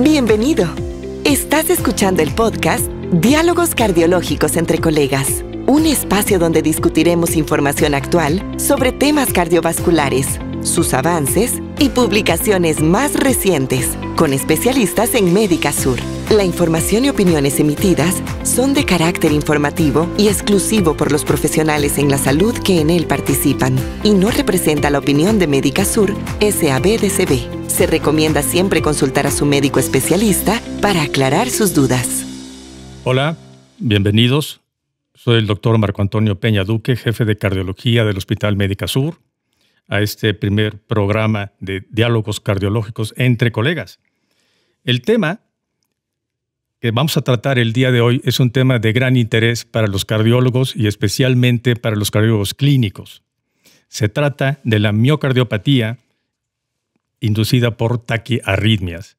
Bienvenido. Estás escuchando el podcast Diálogos Cardiológicos entre Colegas, un espacio donde discutiremos información actual sobre temas cardiovasculares, sus avances y publicaciones más recientes con especialistas en Médica Sur. La información y opiniones emitidas son de carácter informativo y exclusivo por los profesionales en la salud que en él participan y no representa la opinión de Médica Sur SABDCB. Se recomienda siempre consultar a su médico especialista para aclarar sus dudas. Hola, bienvenidos. Soy el doctor Marco Antonio Peña Duque, jefe de cardiología del Hospital Médica Sur, a este primer programa de diálogos cardiológicos entre colegas. El tema que vamos a tratar el día de hoy es un tema de gran interés para los cardiólogos y especialmente para los cardiólogos clínicos. Se trata de la miocardiopatía inducida por taquiarritmias.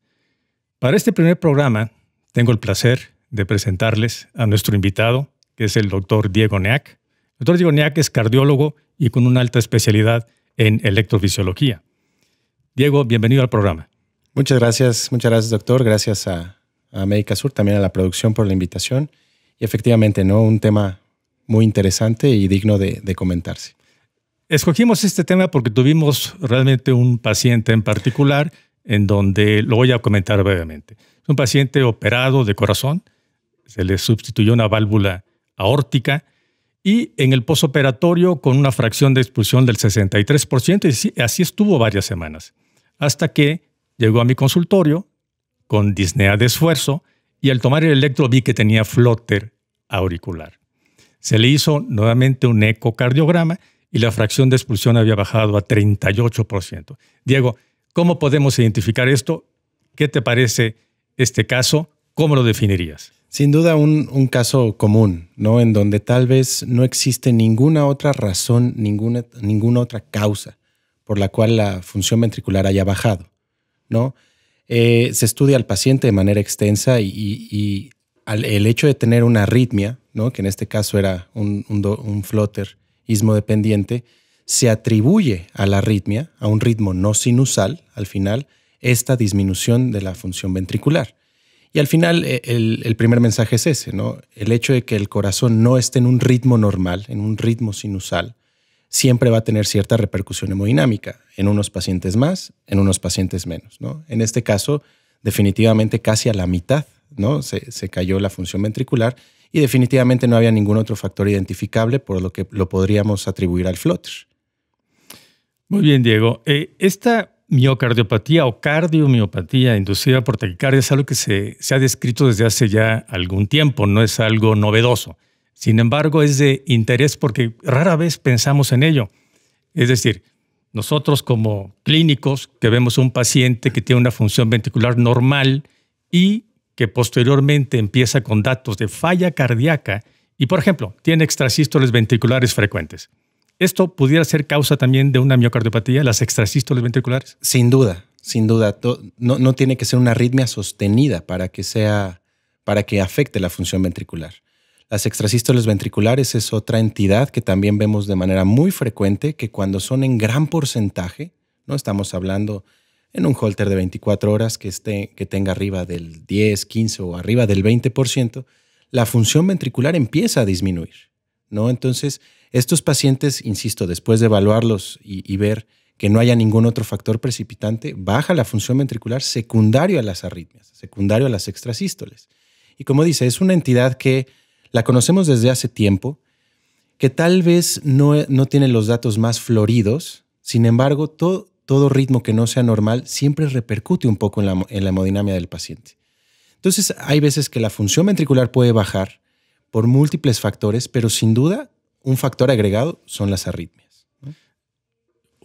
Para este primer programa, tengo el placer de presentarles a nuestro invitado, que es el doctor Diego Neac. El doctor Diego Neac es cardiólogo y con una alta especialidad en electrofisiología. Diego, bienvenido al programa. Muchas gracias, muchas gracias doctor, gracias a, América Sur, también a la producción por la invitación. Y efectivamente, ¿no? Un tema muy interesante y digno de comentarse. Escogimos este tema porque tuvimos realmente un paciente en particular en donde lo voy a comentar brevemente. Es un paciente operado de corazón, se le sustituyó una válvula aórtica y en el posoperatorio con una fracción de expulsión del 63% y así estuvo varias semanas, hasta que llegó a mi consultorio con disnea de esfuerzo y al tomar el electro vi que tenía flóter auricular. Se le hizo nuevamente un ecocardiograma y la fracción de expulsión había bajado a 38%. Diego, ¿cómo podemos identificar esto? ¿Qué te parece este caso? ¿Cómo lo definirías? Sin duda un, caso común, ¿no? En donde tal vez no existe ninguna otra razón, ninguna, ninguna otra causa por la cual la función ventricular haya bajado, ¿no? Eh, se estudia al paciente de manera extensa y, el hecho de tener una arritmia, ¿no? que en este caso era un, flotter, dependiente, se atribuye a la arritmia, a un ritmo no sinusal, al final, esta disminución de la función ventricular. Y al final, eh, el, primer mensaje es ese, ¿no? El hecho de que el corazón no esté en un ritmo normal, en un ritmo sinusal, siempre va a tener cierta repercusión hemodinámica, en unos pacientes más, en unos pacientes menos, ¿no? En este caso, definitivamente casi a la mitad, ¿no? Se, se cayó la función ventricular y definitivamente no había ningún otro factor identificable por lo que lo podríamos atribuir al Flutter. Muy bien, Diego. Eh, esta miocardiopatía o cardiomiopatía inducida por taquicardia es algo que se, se ha descrito desde hace ya algún tiempo, no es algo novedoso. Sin embargo, es de interés porque rara vez pensamos en ello. Es decir, nosotros como clínicos que vemos un paciente que tiene una función ventricular normal y que posteriormente empieza con datos de falla cardíaca y, por ejemplo, tiene extrasístoles ventriculares frecuentes. ¿Esto pudiera ser causa también de una miocardiopatía, las extrasístoles ventriculares? Sin duda, sin duda. No, no tiene que ser una arritmia sostenida para que, sea, para que afecte la función ventricular. Las extrasístoles ventriculares es otra entidad que también vemos de manera muy frecuente que cuando son en gran porcentaje, no estamos hablando en un holter de 24 horas que, esté, que tenga arriba del 10, 15 o arriba del 20%, la función ventricular empieza a disminuir. ¿no? Entonces, estos pacientes, insisto, después de evaluarlos y, ver que no haya ningún otro factor precipitante, baja la función ventricular secundario a las arritmias, secundario a las extrasístoles. Y como dice, es una entidad que la conocemos desde hace tiempo, que tal vez no, no tiene los datos más floridos, sin embargo, todo, todo ritmo que no sea normal siempre repercute un poco en la, en del paciente. Entonces, hay veces que la función ventricular puede bajar por múltiples factores, pero sin duda un factor agregado son las arritmias.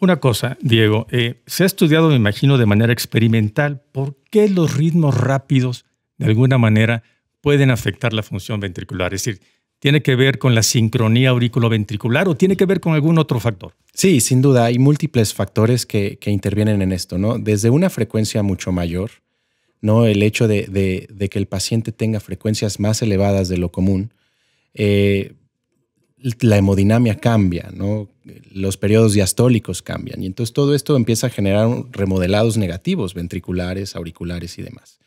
Una cosa, Diego, eh, se ha estudiado, me imagino, de manera experimental por qué los ritmos rápidos, de alguna manera, pueden afectar la función ventricular. Es decir, ¿Tiene que ver con la sincronía auriculoventricular o tiene que ver con algún otro factor? Sí, sin duda, hay múltiples factores que, intervienen en esto, ¿no? Desde una frecuencia mucho mayor, ¿no? El hecho de, que el paciente tenga frecuencias más elevadas de lo común, eh, la hemodinamia cambia, ¿no? Los periodos diastólicos cambian y entonces todo esto empieza a generar remodelados negativos, ventriculares, auriculares y demás.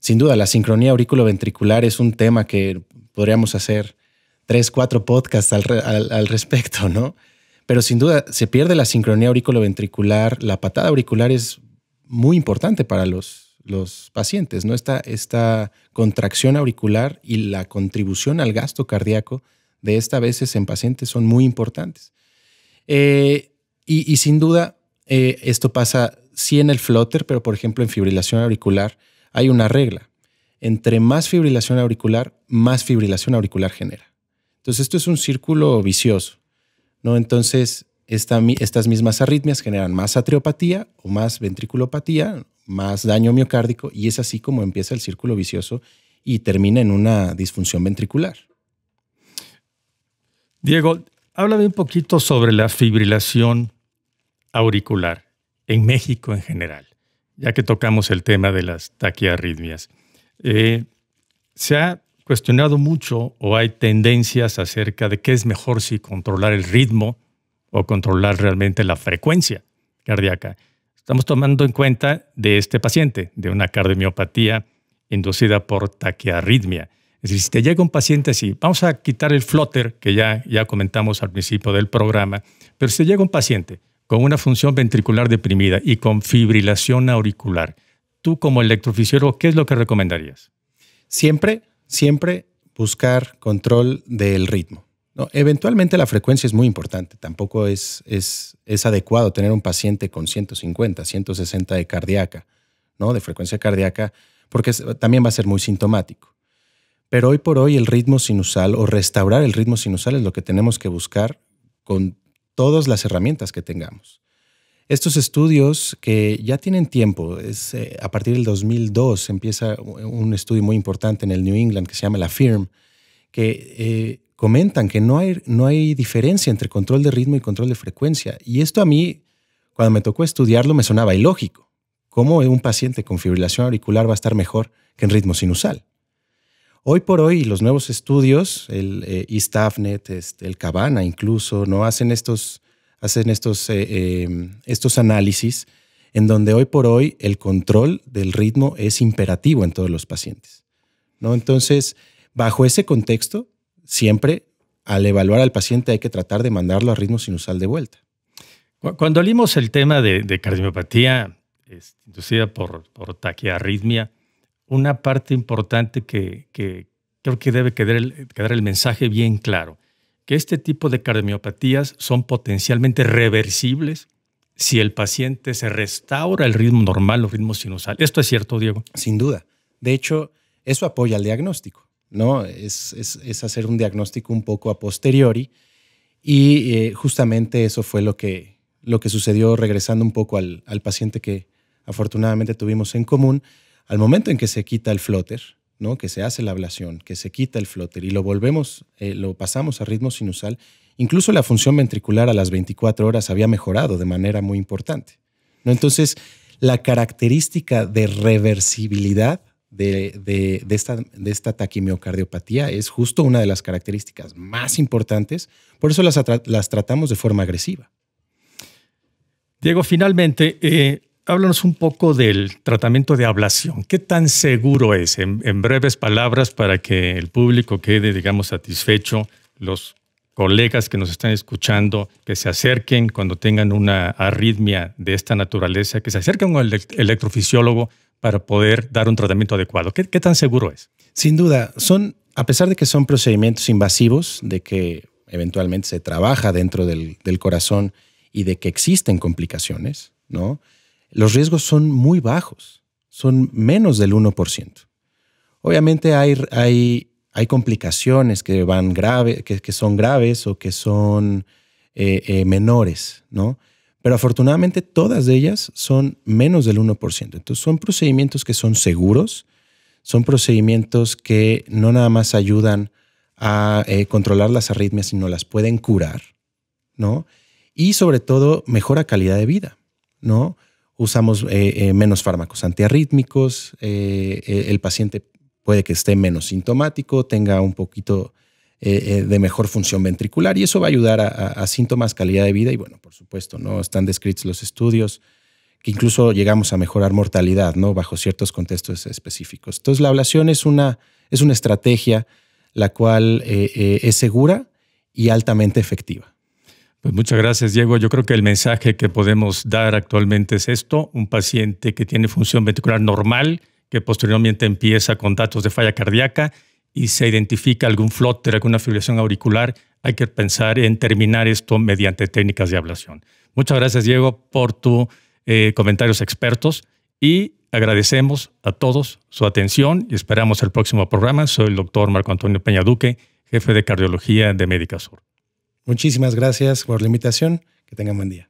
Sin duda, la sincronía auriculoventricular es un tema que podríamos hacer tres, cuatro podcasts al, respecto, ¿no? Pero sin duda se pierde la sincronía auriculoventricular. La patada auricular es muy importante para los, pacientes, ¿no? Esta, esta contracción auricular y la contribución al gasto cardíaco de esta veces en pacientes son muy importantes. Eh, y, sin duda, eh, esto pasa sí en el flotter, pero por ejemplo en fibrilación auricular hay una regla. Entre más fibrilación auricular, más fibrilación auricular genera. Entonces esto es un círculo vicioso, ¿no? Entonces estas mismas arritmias generan más atriopatía o más ventriculopatía, más daño miocárdico y es así como empieza el círculo vicioso y termina en una disfunción ventricular. Diego, háblame un poquito sobre la fibrilación auricular en México en general, ya que tocamos el tema de las taquiarritmias. Eh, se ha cuestionado mucho o hay tendencias acerca de qué es mejor si controlar el ritmo o controlar realmente la frecuencia cardíaca. Estamos tomando en cuenta de este paciente, de una cardiomiopatía inducida por taquiarritmia. Es decir, si te llega un paciente así, vamos a quitar el flotter que ya, ya comentamos al principio del programa, pero si te llega un paciente con una función ventricular deprimida y con fibrilación auricular, tú como electrofisiólogo, ¿qué es lo que recomendarías? Siempre siempre buscar control del ritmo. Eventualmente la frecuencia es muy importante, tampoco es, adecuado tener un paciente con 150, 160 de ¿no? de frecuencia cardíaca, porque también va a ser muy sintomático. Pero hoy por hoy el ritmo sinusal o restaurar el ritmo sinusal es lo que tenemos que buscar con todas las herramientas que tengamos. Estos estudios que ya tienen tiempo, eh, a partir del 2002 empieza un estudio muy importante en el New England que se llama la FIRM, que eh, comentan que no hay, no hay diferencia entre control de ritmo y control de frecuencia. Y esto a mí, cuando me tocó estudiarlo, me sonaba ilógico. ¿Cómo un paciente con fibrilación auricular va a estar mejor que en ritmo sinusal? Hoy por hoy, los nuevos estudios, el e el Cabana incluso, no hacen estos hacen estos, eh, em, estos análisis en donde hoy por hoy el control del ritmo es imperativo en todos los pacientes. ¿no? Entonces, bajo ese contexto, siempre al evaluar al paciente hay que tratar de mandarlo a ritmo sinusal de vuelta. Cuando olimos el tema de, cardiopatía inducida por, por, taquiarritmia, una parte importante que, creo que debe quedar quedar el mensaje bien claro que este tipo de cardiomiopatías son potencialmente reversibles si el paciente se restaura el ritmo normal, o ritmo sinusal. ¿Esto es cierto, Diego? Sin duda. De hecho, eso apoya el diagnóstico, ¿no? Es, hacer un diagnóstico un poco a posteriori y eh, justamente eso fue lo que, lo que sucedió regresando un poco al, al paciente que afortunadamente tuvimos en común. Al momento en que se quita el flotter, que se hace la ablación, que se quita el flóter y lo volvemos, eh, lo pasamos a ritmo sinusal, incluso la función ventricular a las 24 horas había mejorado de manera muy importante. ¿no? Entonces, la característica de reversibilidad de, esta, de esta taquimiocardiopatía es justo una de las características más importantes, por eso las, las tratamos de forma agresiva. Diego, finalmente, eh, háblanos un poco del tratamiento de ablación. ¿Qué tan seguro es? En, breves palabras, para que el público quede, digamos, satisfecho, los colegas que nos están escuchando, que se acerquen cuando tengan una arritmia de esta naturaleza, que se acerquen al electrofisiólogo para poder dar un tratamiento adecuado. ¿Qué, tan seguro es? Sin duda, son, a pesar de que son procedimientos invasivos, de que eventualmente se trabaja dentro del corazón y de que existen complicaciones, ¿no? los riesgos son muy bajos, son menos del 1%. Obviamente hay, complicaciones que, van que, son graves o que son eh, eh, menores, ¿no? Pero afortunadamente todas ellas son menos del 1%. Entonces son procedimientos que son seguros, son procedimientos que no nada más ayudan a eh, controlar las arritmias, sino las pueden curar, ¿no? Y sobre todo mejora calidad de vida, ¿no? usamos eh, eh, menos fármacos antiarrítmicos, eh, el paciente puede que esté menos sintomático, tenga un poquito de mejor función ventricular y eso va a ayudar a, síntomas, calidad de vida y bueno, por supuesto, ¿no? Están descritos los estudios que incluso llegamos a mejorar mortalidad, ¿no? Bajo ciertos contextos específicos. Entonces, la ablación es una, es una estrategia la cual es segura y altamente efectiva. Pues muchas gracias, Diego. Yo creo que el mensaje que podemos dar actualmente es esto. Un paciente que tiene función ventricular normal, que posteriormente empieza con datos de falla cardíaca y se identifica algún flotter, alguna fibrilación auricular, hay que pensar en terminar esto mediante técnicas de ablación. Muchas gracias, Diego, por tus eh, comentarios expertos y agradecemos a todos su atención y esperamos el próximo programa. Soy el doctor Marco Antonio Peña Duque, jefe de cardiología de Médica Sur. Muchísimas gracias por la invitación. Que tengan buen día.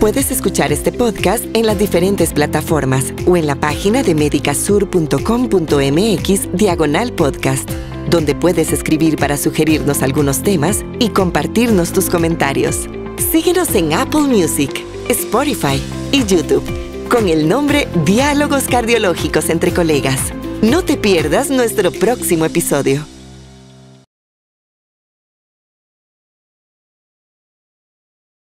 Puedes escuchar este podcast en las diferentes plataformas o en la página de medicasur.com.mx diagonal podcast, donde puedes escribir para sugerirnos algunos temas y compartirnos tus comentarios. Síguenos en Apple Music, Spotify y YouTube con el nombre Diálogos Cardiológicos entre Colegas. No te pierdas nuestro próximo episodio.